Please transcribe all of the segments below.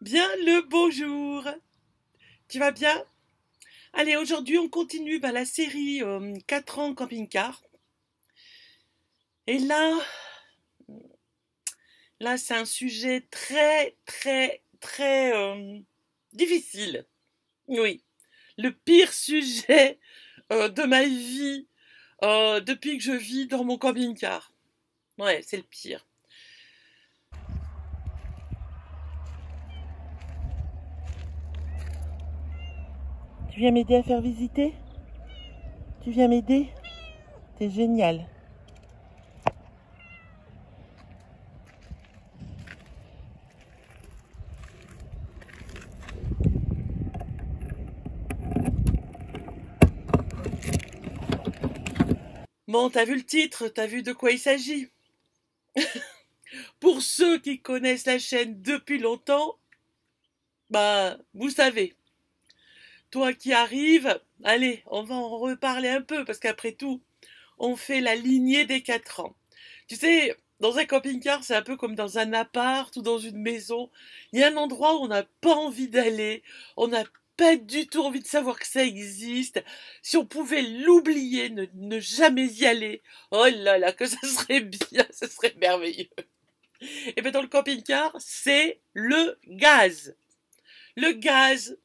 bien le bonjour. Tu vas bien Allez, aujourd'hui on continue bah, la série 4 euh, ans camping-car. Et là, là c'est un sujet très très très euh, difficile. Oui, le pire sujet euh, de ma vie depuis que je vis dans mon camping-car. Ouais, c'est le pire. Tu viens m'aider à faire visiter Tu viens m'aider T'es génial. Bon, t'as vu le titre, t'as vu de quoi il s'agit. Pour ceux qui connaissent la chaîne depuis longtemps, bah, vous savez toi qui arrives, allez, on va en reparler un peu, parce qu'après tout, on fait la lignée des 4 ans. Tu sais, dans un camping-car, c'est un peu comme dans un appart ou dans une maison. Il y a un endroit où on n'a pas envie d'aller, on n'a pas du tout envie de savoir que ça existe. Si on pouvait l'oublier, ne, jamais y aller, oh là là, que ça serait bien, ce serait merveilleux. Et bien dans le camping-car, c'est le gaz. Le gaz,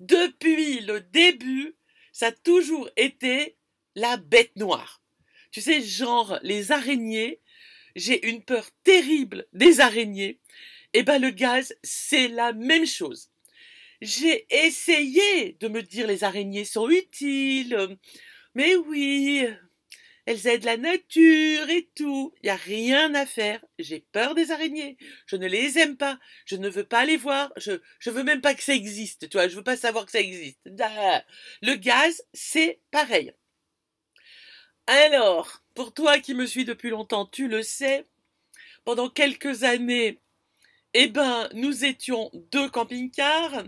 depuis le début, ça a toujours été la bête noire. Tu sais, genre les araignées, j'ai une peur terrible des araignées. Et eh ben le gaz, c'est la même chose. J'ai essayé de me dire les araignées sont utiles. Mais oui, elles aident la nature et tout. Il n'y a rien à faire. J'ai peur des araignées. Je ne les aime pas. Je ne veux pas les voir. Je ne veux même pas que ça existe. Tu vois, je veux pas savoir que ça existe. Bah. Le gaz, c'est pareil. Alors, pour toi qui me suis depuis longtemps, tu le sais, pendant quelques années, eh ben, nous étions deux camping-cars.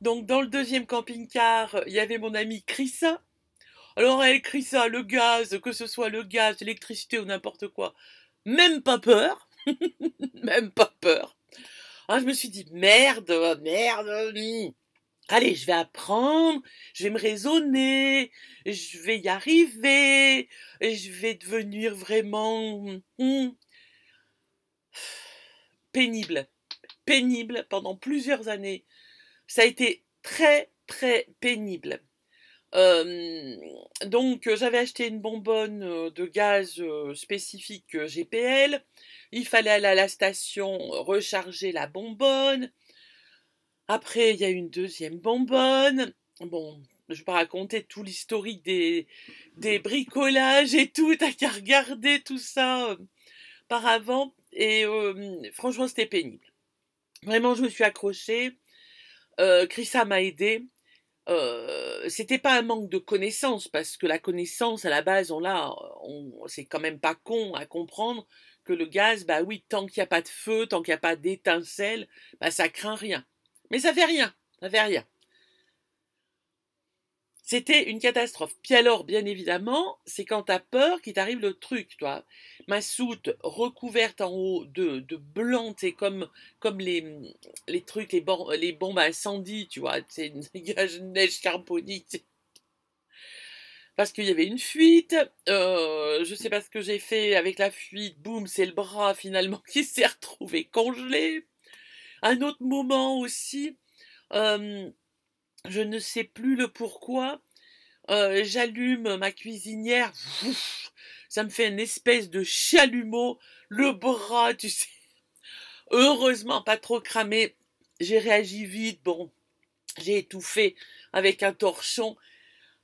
Donc, dans le deuxième camping-car, il y avait mon ami Chrissa, alors elle écrit ça, le gaz, que ce soit le gaz, l'électricité ou n'importe quoi. Même pas peur. Même pas peur. Ah, je me suis dit, merde, merde. Allez, je vais apprendre, je vais me raisonner, je vais y arriver, je vais devenir vraiment hmm, pénible. Pénible pendant plusieurs années. Ça a été très, très pénible. Euh, donc euh, j'avais acheté une bonbonne euh, de gaz spécifique GPL. Il fallait aller à la station recharger la bonbonne. Après, il y a une deuxième bonbonne. Bon, je vais pas raconter tout l'historique des, bricolages et tout. T'as qu'à regarder tout ça par avant. Et franchement, c'était pénible. Vraiment, je me suis accrochée. Euh, Chrissa m'a aidée. Euh, c'était pas un manque de connaissance parce que la connaissance à la base on l'a, on, c'est quand même pas con à comprendre que le gaz, bah oui, tant qu'il n'y a pas de feu, tant qu'il n'y a pas d'étincelle, bah ça craint rien. Mais ça fait rien, ça fait rien. C'était une catastrophe. Puis alors, bien évidemment, c'est quand t'as peur qu'il t'arrive le truc, toi. Ma soute recouverte en haut de, de blanc, c'est comme, comme les, les trucs, les, les bombes à incendie, tu vois. C'est une neige carbonique parce qu'il y avait une fuite. Euh, je sais pas ce que j'ai fait avec la fuite. Boum, c'est le bras finalement qui s'est retrouvé congelé. Un autre moment aussi, euh, je ne sais plus le pourquoi, euh, j'allume ma cuisinière, ça me fait une espèce de chalumeau, le bras, tu sais. Heureusement, pas trop cramé, j'ai réagi vite, bon, j'ai étouffé avec un torchon.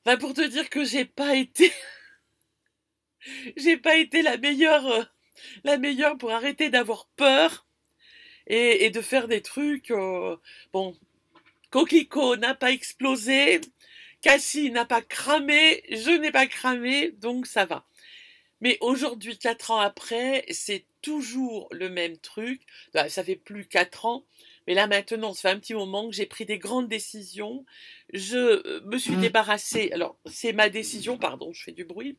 Enfin, pour te dire que j'ai pas été, j'ai pas été la meilleure, euh, la meilleure pour arrêter d'avoir peur et, de faire des trucs. Euh, bon, Coquelicot n'a pas explosé, Cassie n'a pas cramé, je n'ai pas cramé, donc ça va. Mais aujourd'hui, quatre ans après, c'est toujours le même truc. Bah, ça fait plus quatre ans, mais là maintenant, ça fait un petit moment que j'ai pris des grandes décisions. Je euh, me suis mmh. débarrassée, alors c'est ma décision, pardon, je fais du bruit.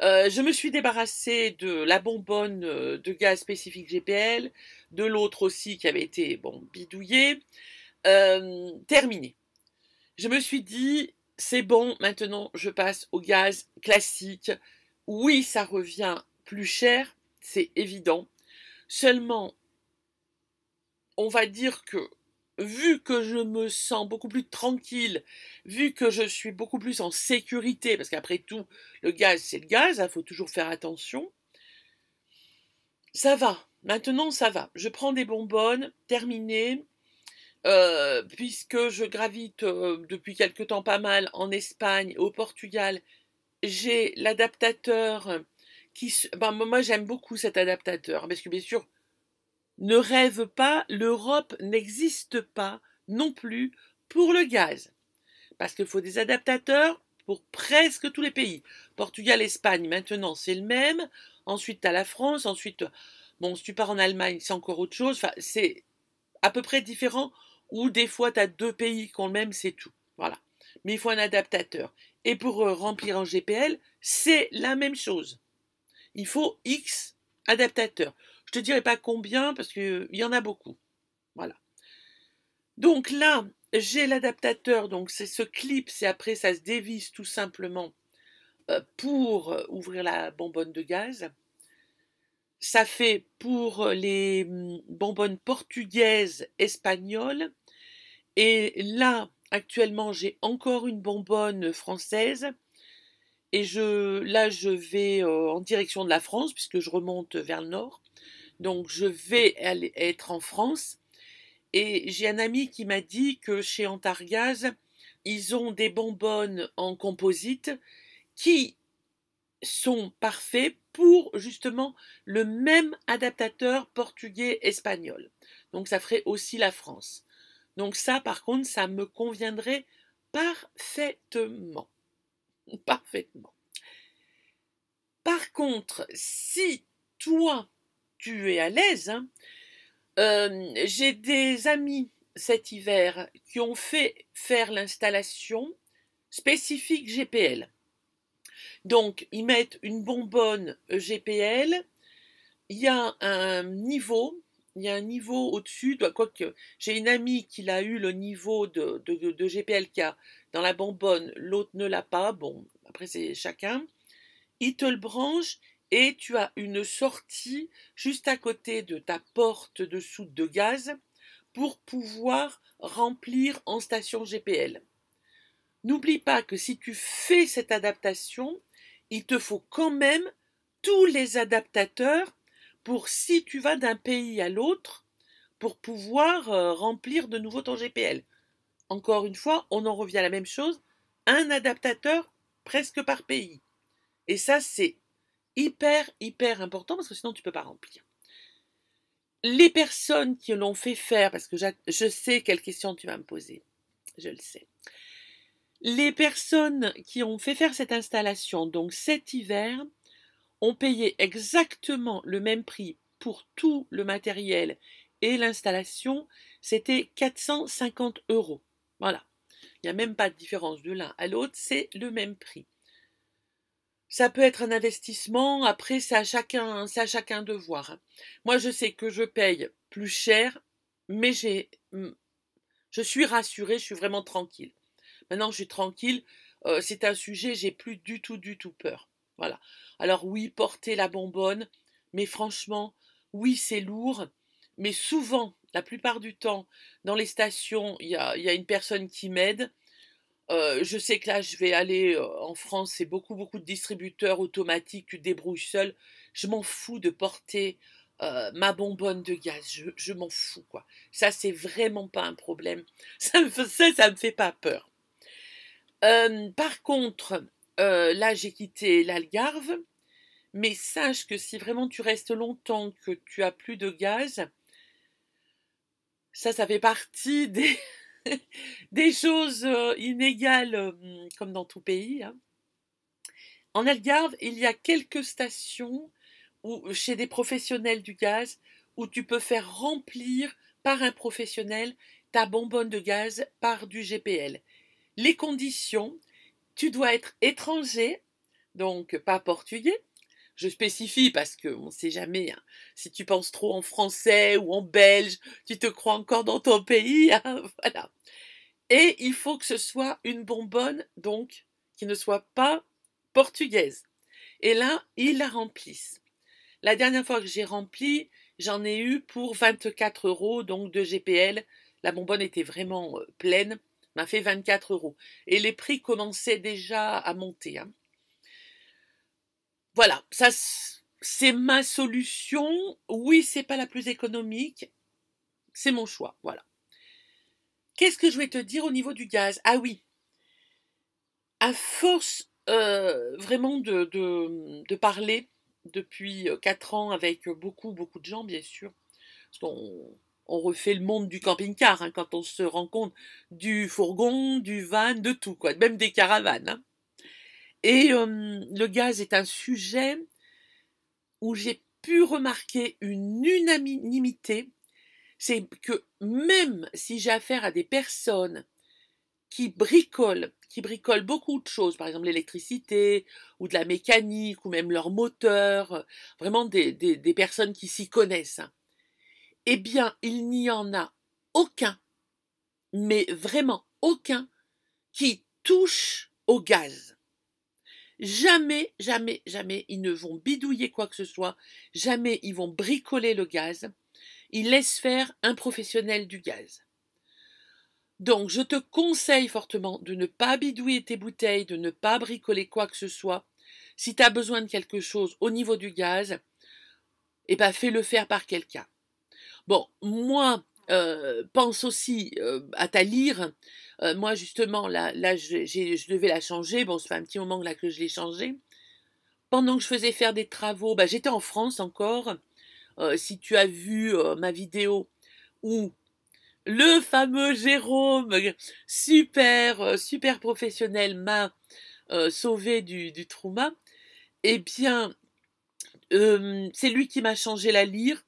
Euh, je me suis débarrassée de la bonbonne euh, de gaz spécifique GPL, de l'autre aussi qui avait été bon bidouillée. Euh, terminé. Je me suis dit, c'est bon, maintenant je passe au gaz classique. Oui, ça revient plus cher, c'est évident. Seulement, on va dire que vu que je me sens beaucoup plus tranquille, vu que je suis beaucoup plus en sécurité, parce qu'après tout, le gaz, c'est le gaz, il hein, faut toujours faire attention, ça va. Maintenant, ça va. Je prends des bonbonnes, terminé. Euh, puisque je gravite euh, depuis quelque temps pas mal en Espagne, au Portugal, j'ai l'adaptateur qui... Ben, moi j'aime beaucoup cet adaptateur, parce que bien sûr, ne rêve pas, l'Europe n'existe pas non plus pour le gaz. Parce qu'il faut des adaptateurs pour presque tous les pays. Portugal, Espagne, maintenant c'est le même. Ensuite, tu as la France. Ensuite, bon, si tu pars en Allemagne, c'est encore autre chose. Enfin, c'est à peu près différent ou des fois tu as deux pays qui ont le même, c'est tout. Voilà. Mais il faut un adaptateur. Et pour euh, remplir en GPL, c'est la même chose. Il faut X adaptateurs. Je te dirai pas combien parce qu'il euh, y en a beaucoup. Voilà. Donc là, j'ai l'adaptateur, donc c'est ce clip, c'est après ça se dévisse tout simplement euh, pour ouvrir la bonbonne de gaz ça fait pour euh, les mmh, bonbonnes portugaises, espagnoles. Et là, actuellement, j'ai encore une bonbonne française. Et je, là, je vais euh, en direction de la France, puisque je remonte vers le nord. Donc, je vais être en France. Et j'ai un ami qui m'a dit que chez Antargaz, ils ont des bonbonnes en composite qui sont parfaits pour justement le même adaptateur portugais-espagnol. Donc ça ferait aussi la France. Donc ça, par contre, ça me conviendrait parfaitement. Parfaitement. Par contre, si toi, tu es à l'aise, hein, euh, j'ai des amis cet hiver qui ont fait faire l'installation spécifique GPL. Donc, ils mettent une bonbonne GPL. Il y a un niveau, il y a un niveau au-dessus, quoique j'ai une amie qui l'a eu le niveau de, de, y a dans la bonbonne, l'autre ne l'a pas, bon, après c'est chacun. Il te le branche et tu as une sortie juste à côté de ta porte de soude de gaz pour pouvoir remplir en station GPL. N'oublie pas que si tu fais cette adaptation, il te faut quand même tous les adaptateurs pour si tu vas d'un pays à l'autre pour pouvoir euh, remplir de nouveau ton GPL. Encore une fois, on en revient à la même chose, un adaptateur presque par pays. Et ça, c'est hyper, hyper important parce que sinon tu ne peux pas remplir. Les personnes qui l'ont fait faire, parce que je sais quelle question tu vas me poser, je le sais. Les personnes qui ont fait faire cette installation, donc cet hiver, ont payé exactement le même prix pour tout le matériel et l'installation, c'était 450 euros. Voilà. Il n'y a même pas de différence de l'un à l'autre, c'est le même prix. Ça peut être un investissement, après c'est à chacun, chacun de voir. Hein. Moi je sais que je paye plus cher, mais j'ai hmm, je suis rassurée, je suis vraiment tranquille. Maintenant, je suis tranquille. Euh, c'est un sujet, j'ai plus du tout, du tout peur. Voilà. Alors oui, porter la bonbonne, mais franchement, oui, c'est lourd. Mais souvent, la plupart du temps, dans les stations, il y a, une personne qui m'aide. Euh, je sais que là, je vais aller euh, en France, c'est beaucoup, beaucoup de distributeurs automatiques, tu te débrouilles Je m'en fous de porter ma bonbonne de gaz, je, m'en fous, quoi. Ça, c'est vraiment pas un problème. Ça, ça, ça me fait pas peur. Euh, par contre, euh, là, j'ai quitté l'Algarve, mais sache que si vraiment tu restes longtemps, que tu as plus de gaz, ça, ça fait partie des, choses euh, inégales, hum, comme dans tout pays. Hein. En Algarve, il y a quelques stations où, chez des professionnels du gaz où tu peux faire remplir par un professionnel ta bonbonne de gaz par du GPL les conditions. Tu dois être étranger, donc pas portugais. Je spécifie parce qu'on ne sait jamais. Hein. si tu penses trop en français ou en belge, tu te crois encore dans ton pays. Hein, voilà. Et il faut que ce soit une bonbonne, donc, qui ne soit pas portugaise. Et là, ils la remplissent. La dernière fois que j'ai rempli, j'en ai eu pour 24 euros, donc de GPL. La bonbonne était vraiment euh, pleine m'a fait 24 euros. Et les prix commençaient déjà à monter. Hein. Voilà, ça c'est ma solution. Oui, c'est pas la plus économique. C'est mon choix. Voilà. Qu'est-ce que je vais te dire au niveau du gaz Ah oui, à force euh, vraiment de, parler depuis euh, quatre ans avec beaucoup, beaucoup de gens, bien sûr, on refait le monde du camping-car hein, quand on se rend compte du fourgon, du van, de tout, quoi, même des caravanes. Hein. Et le gaz est un sujet où j'ai pu remarquer une unanimité, c'est que même si j'ai affaire à des personnes qui bricolent, qui bricolent beaucoup de choses, par exemple l'électricité ou de la mécanique ou même leur moteur, vraiment des, personnes qui s'y connaissent, hein. Eh bien, il n'y en a aucun, mais vraiment aucun, qui touche au gaz. Jamais, jamais, jamais ils ne vont bidouiller quoi que ce soit, jamais ils vont bricoler le gaz. Ils laissent faire un professionnel du gaz. Donc je te conseille fortement de ne pas bidouiller tes bouteilles, de ne pas bricoler quoi que ce soit. Si tu as besoin de quelque chose au niveau du gaz, eh bien, fais-le faire par quelqu'un. Bon, moi, euh, pense aussi euh, à ta lire. Euh, moi, justement, là, là je, devais la changer. Bon, ça fait un petit moment là que je l'ai changée. Pendant que je faisais faire des travaux, bah, j'étais en France encore. si tu as vu ma vidéo où le fameux Jérôme, super, super professionnel, m'a sauvé du, du trauma, eh bien, c'est lui qui m'a changé la lyre.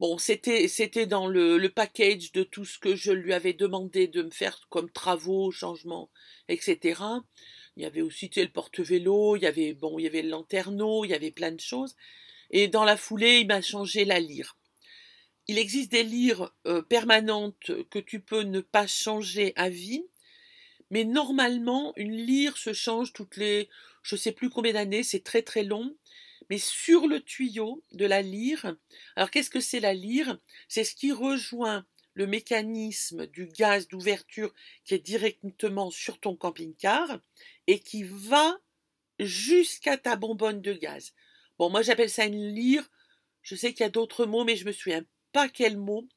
Bon, c'était c'était dans le, le, package de tout ce que je lui avais demandé de me faire comme travaux, changements, etc. Il y avait aussi tu le porte-vélo, il y avait bon, il y avait le lanterneau, il y avait plein de choses. Et dans la foulée, il m'a changé la lyre. Il existe des lyres euh, permanentes que tu peux ne pas changer à vie, mais normalement, une lyre se change toutes les, je sais plus combien d'années, c'est très très long mais sur le tuyau de la lyre. Alors qu'est-ce que c'est la lyre C'est ce qui rejoint le mécanisme du gaz d'ouverture qui est directement sur ton camping-car et qui va jusqu'à ta bonbonne de gaz. Bon, moi j'appelle ça une lyre. Je sais qu'il y a d'autres mots, mais je me souviens pas quel mot.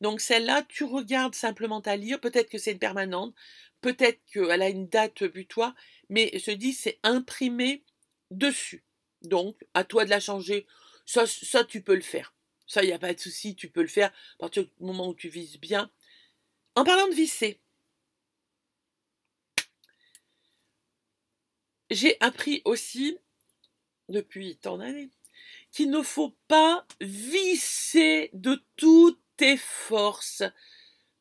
Donc celle-là, tu regardes simplement ta lyre. Peut-être que c'est une permanente, peut-être qu'elle a une date butoir, mais je dis c'est imprimé dessus. Donc, à toi de la changer. Ça, ça tu peux le faire. Ça, il n'y a pas de souci, tu peux le faire à partir du moment où tu vises bien. En parlant de visser, j'ai appris aussi, depuis tant d'années, qu'il ne faut pas visser de toutes tes forces,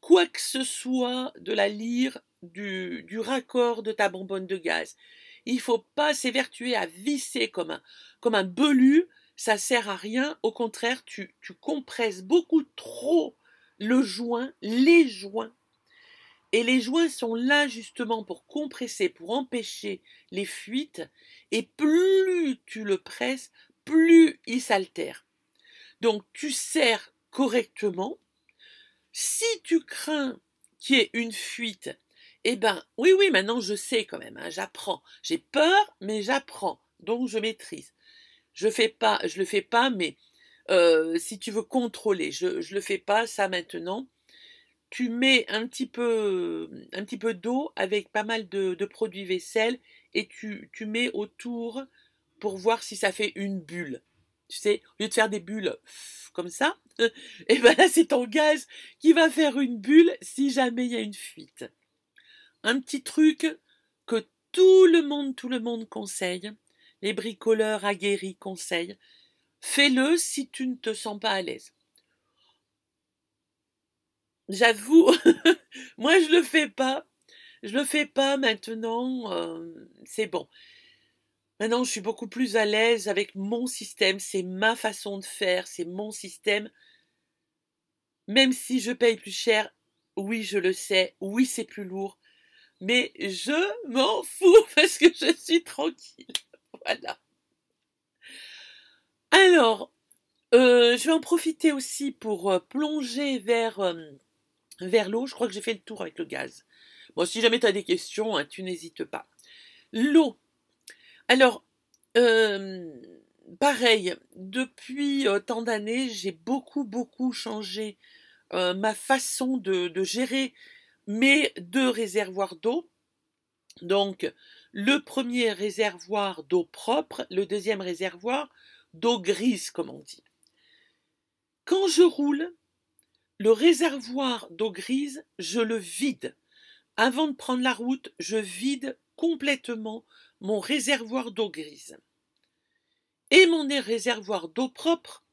quoi que ce soit de la lyre, du, du raccord de ta bonbonne de gaz. Il faut pas s'évertuer à visser comme un, comme un belu, ça sert à rien. Au contraire, tu, tu compresses beaucoup trop le joint, les joints. Et les joints sont là justement pour compresser, pour empêcher les fuites. Et plus tu le presses, plus il s'altère. Donc tu serres correctement. Si tu crains qu'il y ait une fuite, eh bien, oui, oui, maintenant je sais quand même, hein, j'apprends. J'ai peur, mais j'apprends, donc je maîtrise. Je fais pas, je le fais pas, mais euh, si tu veux contrôler, je, ne le fais pas, ça maintenant. Tu mets un petit peu, un petit peu d'eau avec pas mal de, produits vaisselle et tu, tu mets autour pour voir si ça fait une bulle. Tu sais, au lieu de faire des bulles comme ça, et eh ben là c'est ton gaz qui va faire une bulle si jamais il y a une fuite un petit truc que tout le monde, tout le monde conseille, les bricoleurs aguerris conseillent, fais-le si tu ne te sens pas à l'aise. J'avoue, moi je le fais pas, je le fais pas maintenant, euh, c'est bon. Maintenant, je suis beaucoup plus à l'aise avec mon système, c'est ma façon de faire, c'est mon système. Même si je paye plus cher, oui, je le sais, oui, c'est plus lourd, mais je m'en fous parce que je suis tranquille. Voilà. Alors, euh, je vais en profiter aussi pour euh, plonger vers, euh, vers l'eau. Je crois que j'ai fait le tour avec le gaz. Bon, si jamais tu as des questions, hein, tu n'hésites pas. L'eau. Alors, pareil, depuis tant d'années, j'ai beaucoup, beaucoup changé ma façon de, de gérer mes deux réservoirs d'eau. Donc, le premier réservoir d'eau propre, le deuxième réservoir d'eau grise, comme on dit. Quand je roule, le réservoir d'eau grise, je le vide. Avant de prendre la route, je vide complètement mon réservoir d'eau grise. Et mon réservoir d'eau propre,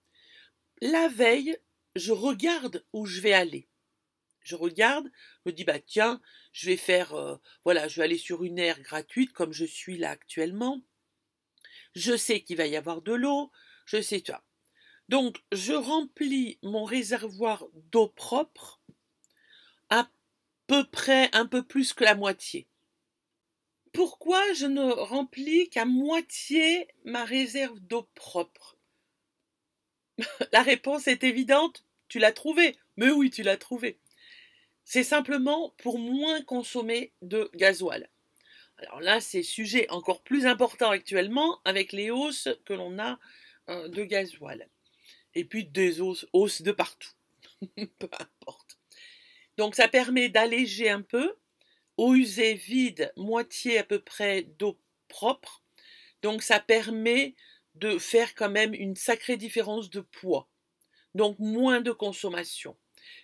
la veille, je regarde où je vais aller je regarde, je me dis bah tiens, je vais faire euh, voilà, je vais aller sur une aire gratuite comme je suis là actuellement. Je sais qu'il va y avoir de l'eau, je sais toi. Donc je remplis mon réservoir d'eau propre à peu près un peu plus que la moitié. Pourquoi je ne remplis qu'à moitié ma réserve d'eau propre La réponse est évidente, tu l'as trouvée. Mais oui, tu l'as trouvée c'est simplement pour moins consommer de gasoil. Alors là, c'est sujet encore plus important actuellement avec les hausses que l'on a euh, de gasoil. Et puis des hausses, hausses de partout. Peu importe. Donc ça permet d'alléger un peu. Eau usée vide, moitié à peu près d'eau propre. Donc ça permet de faire quand même une sacrée différence de poids. Donc moins de consommation.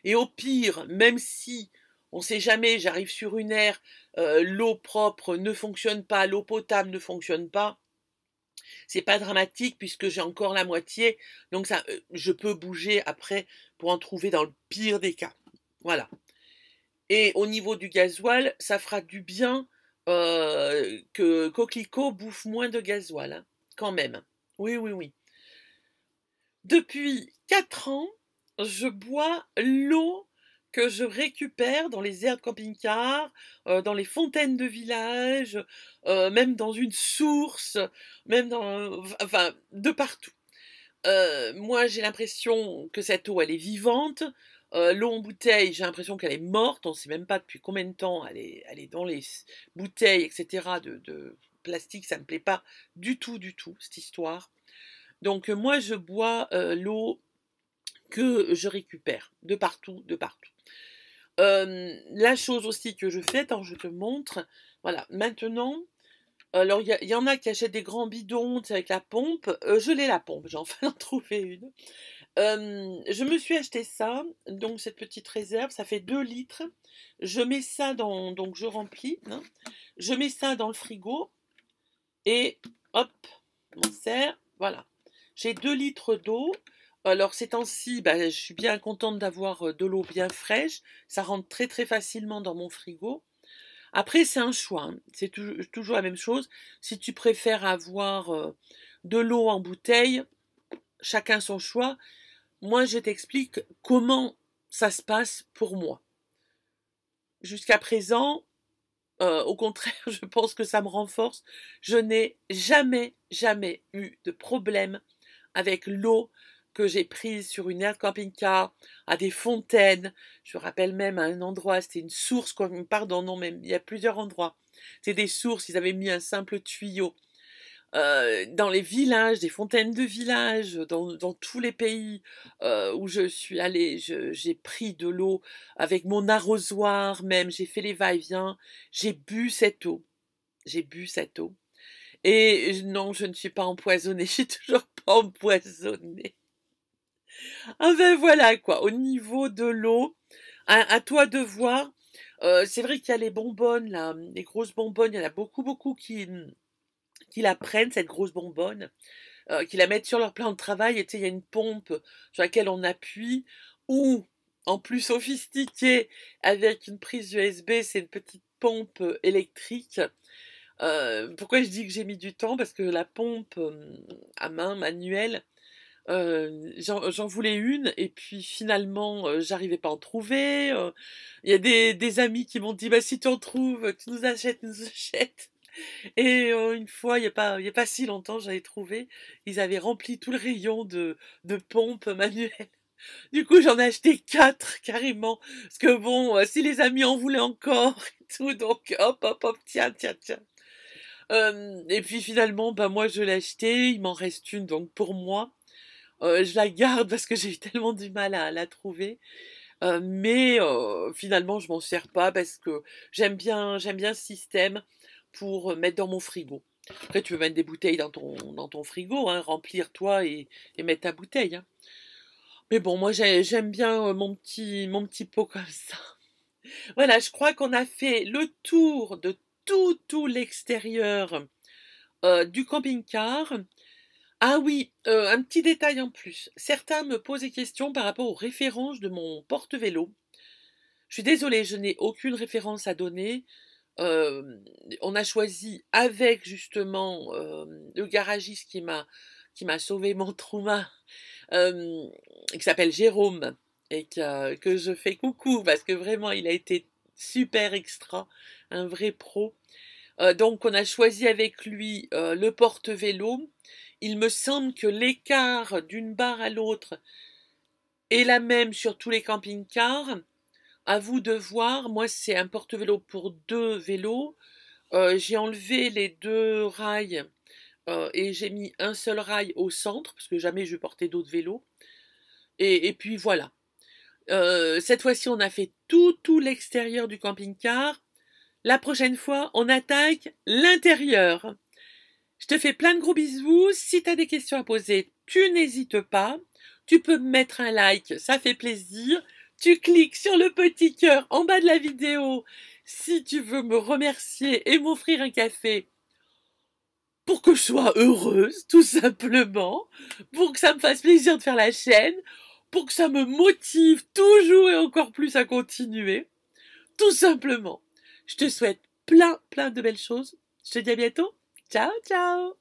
Et au pire, même si on ne sait jamais, j'arrive sur une aire, euh, l'eau propre ne fonctionne pas, l'eau potable ne fonctionne pas. C'est pas dramatique puisque j'ai encore la moitié, donc ça, euh, je peux bouger après pour en trouver dans le pire des cas. Voilà. Et au niveau du gasoil, ça fera du bien euh, que Coquelicot bouffe moins de gasoil, hein, quand même. Oui, oui, oui. Depuis 4 ans, je bois l'eau que je récupère dans les aires de camping-car, euh, dans les fontaines de village, euh, même dans une source, même dans... Enfin, de partout. Euh, moi, j'ai l'impression que cette eau, elle est vivante. L'eau en bouteille, j'ai l'impression qu'elle est morte. On ne sait même pas depuis combien de temps elle est, dans les bouteilles, etc. De, de plastique, ça ne me plaît pas du tout, du tout, cette histoire. Donc, moi, je bois l'eau que je récupère de partout, de partout. Euh, la chose aussi que je fais, que je te montre. Voilà, maintenant, alors il y, en a qui achètent des grands bidons avec la pompe. Euh, je l'ai la pompe, j'ai enfin trouvé une. Euh, je me suis acheté ça, donc cette petite réserve, ça fait 2 litres. Je mets ça dans, donc je remplis, hein. je mets ça dans le frigo et hop, on sert, voilà. J'ai 2 litres d'eau, alors ces temps-ci, bah, je suis bien contente d'avoir euh, de l'eau bien fraîche. Ça rentre très très facilement dans mon frigo. Après, c'est un choix. Hein. C'est toujours la même chose. Si tu préfères avoir euh, de l'eau en bouteille, chacun son choix. Moi, je t'explique comment ça se passe pour moi. Jusqu'à présent, euh, au contraire, je pense que ça me renforce. Je n'ai jamais, jamais eu de problème avec l'eau que j'ai prise sur une aire camping-car, à des fontaines. Je rappelle même à un endroit, c'était une source, pardon, non, mais il y a plusieurs endroits. C'était des sources, ils avaient mis un simple tuyau. Euh, dans les villages, des fontaines de villages, dans, tous les pays euh, où je suis allée, j'ai pris de l'eau avec mon arrosoir même, j'ai fait les va-et-vient, j'ai bu cette eau. J'ai bu cette eau. Et non, je ne suis pas empoisonnée, je suis toujours pas empoisonnée. Ah ben voilà quoi, au niveau de l'eau, à, toi de voir. Euh, c'est vrai qu'il y a les bonbonnes, là, les grosses bonbonnes, il y en a beaucoup, beaucoup qui, qui la prennent, cette grosse bonbonne, euh, qui la mettent sur leur plan de travail, et tu sais, il y a une pompe sur laquelle on appuie, ou en plus sophistiqué, avec une prise USB, c'est une petite pompe électrique. Euh, pourquoi je dis que j'ai mis du temps Parce que la pompe à main manuelle, J'en voulais une et puis finalement j'arrivais pas à en trouver. Il y a des, amis qui m'ont dit bah si tu en trouves, tu nous achètes, nous achètes. Et une fois, il n'y a, pas, a pas si longtemps, j'avais trouvé, ils avaient rempli tout le rayon de, de pompes manuelles. Du coup, j'en ai acheté quatre carrément. Parce que bon, si les amis en voulaient encore et tout, donc hop, hop, hop, tiens, tiens, tiens. et puis finalement, bah moi je l'ai acheté, il m'en reste une donc pour moi. Euh, je la garde parce que j'ai eu tellement du mal à, la trouver. Euh, mais euh, finalement, je m'en sers pas parce que j'aime bien, j'aime bien ce système pour mettre dans mon frigo. Après, tu peux mettre des bouteilles dans ton, dans ton frigo, hein, remplir toi et, mettre ta bouteille. Hein. Mais bon, moi j'aime bien mon petit, mon petit pot comme ça. Voilà, je crois qu'on a fait le tour de tout, tout l'extérieur du camping-car. Ah oui, euh, un petit détail en plus. Certains me posent des questions par rapport aux références de mon porte-vélo. Je suis désolée, je n'ai aucune référence à donner. Euh, on a choisi avec justement euh, le garagiste qui m'a qui m'a sauvé mon trauma, qui s'appelle Jérôme et que, que, je fais coucou parce que vraiment il a été super extra, un vrai pro. donc on a choisi avec lui le porte-vélo il me semble que l'écart d'une barre à l'autre est la même sur tous les camping-cars. À vous de voir, moi c'est un porte-vélo pour deux vélos. Euh, j'ai enlevé les deux rails euh, et j'ai mis un seul rail au centre, parce que jamais je portais d'autres vélos. Et, puis voilà. Euh, cette fois-ci, on a fait tout l'extérieur du camping-car. La prochaine fois, on attaque l'intérieur. Je te fais plein de gros bisous. Si tu as des questions à poser, tu n'hésites pas. Tu peux mettre un like, ça fait plaisir. Tu cliques sur le petit cœur en bas de la vidéo si tu veux me remercier et m'offrir un café pour que je sois heureuse, tout simplement, pour que ça me fasse plaisir de faire la chaîne, pour que ça me motive toujours et encore plus à continuer, tout simplement. Je te souhaite plein, plein de belles choses. Je te dis à bientôt. Ciao, ciao.